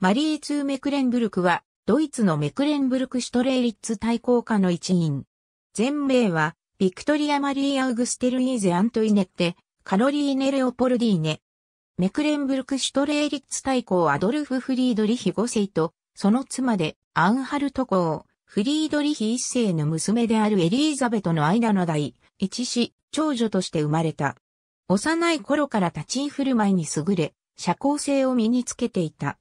マリーツ・ー・メクレンブルクは、ドイツのメクレンブルクシュトレーリッツ対抗下の一員。全名は、ビクトリア・マリー・アウグステルイーゼ・アントイネッテ、カロリーネ・レオポルディーネ。メクレンブルクシュトレーリッツ対抗アドルフ・フリードリヒ5世と、その妻で、アンハルト公、フリードリヒ1世の娘であるエリーザベトの間の代、一子、長女として生まれた。幼い頃から立ち居振る舞いに優れ、社交性を身につけていた。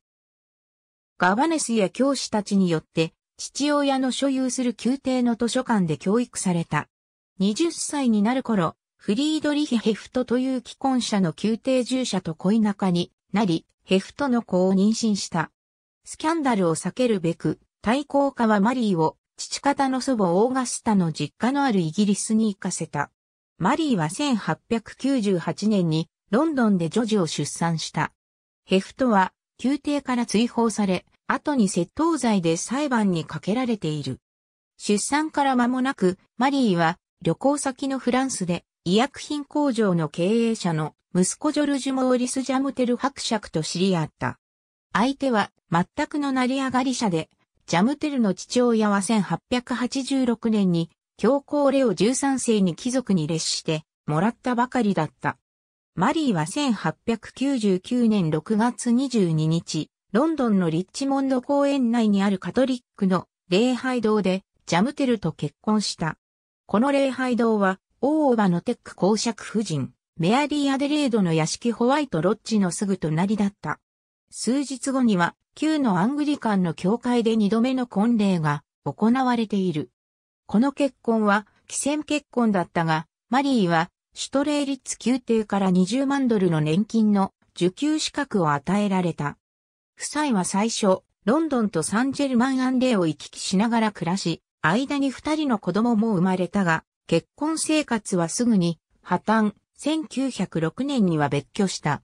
ガバネスや教師たちによって、父親の所有する宮廷の図書館で教育された。20歳になる頃、フリードリヒ・ヘフトという既婚者の宮廷従者と恋仲になり、ヘフトの子を妊娠した。スキャンダルを避けるべく、対抗家はマリーを、父方の祖母オーガスタの実家のあるイギリスに行かせた。マリーは1898年にロンドンで女児を出産した。ヘフトは宮廷から追放され、後に窃盗罪で裁判にかけられている。出産から間もなく、マリーは旅行先のフランスで医薬品工場の経営者の息子ジョルジュ・モーリス・ジャムテル伯爵と知り合った。相手は全くの成り上がり者で、ジャムテルの父親は1886年に教皇レオ13世に貴族に列してもらったばかりだった。マリーは1899年6月22日、ロンドンのリッチモンド公園内にあるカトリックの礼拝堂でジャムテルと結婚した。この礼拝堂は、オーバのテック公爵夫人、メアリー・アデレードの屋敷ホワイトロッジのすぐ隣だった。数日後には、旧のアングリカンの教会で二度目の婚礼が行われている。この結婚は、既戦結婚だったが、マリーはシュトレーリッツ宮廷から20万ドルの年金の受給資格を与えられた。夫妻は最初、ロンドンとサンジェルマンアンデーを行き来しながら暮らし、間に二人の子供も生まれたが、結婚生活はすぐに破綻、1906年には別居した。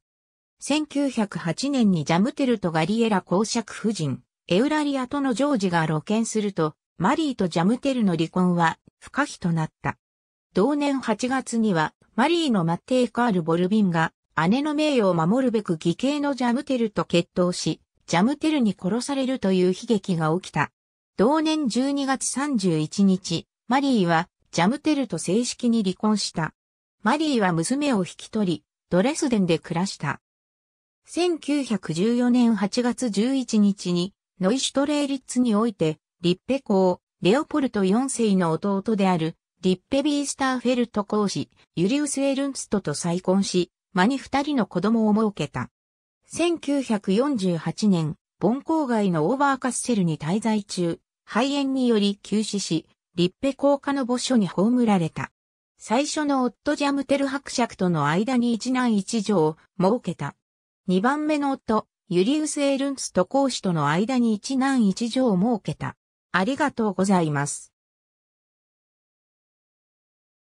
1908年にジャムテルとガリエラ公爵夫人、エウラリアとのジョージが露見すると、マリーとジャムテルの離婚は不可避となった。同年8月には、マリーのマッテイ・カール・ボルビンが、姉の名誉を守るべく義兄のジャムテルと決闘し、ジャムテルに殺されるという悲劇が起きた。同年12月31日、マリーはジャムテルと正式に離婚した。マリーは娘を引き取り、ドレスデンで暮らした。1914年8月11日に、ノイシュトレーリッツにおいて、リッペ公、レオポルト4世の弟であるリッペビースターフェルト公使、ユリウス・エルンストと再婚し、間に二人の子供を設けた。1948年、ボン郊外のオーバーカッセルに滞在中、肺炎により急死し、リッペ公家の墓所に葬られた。最初の夫ジャムテル伯爵との間に一男一女を設けた。二番目の夫、ユリウス・エルンスト公使との間に一男一女を設けた。ありがとうございます。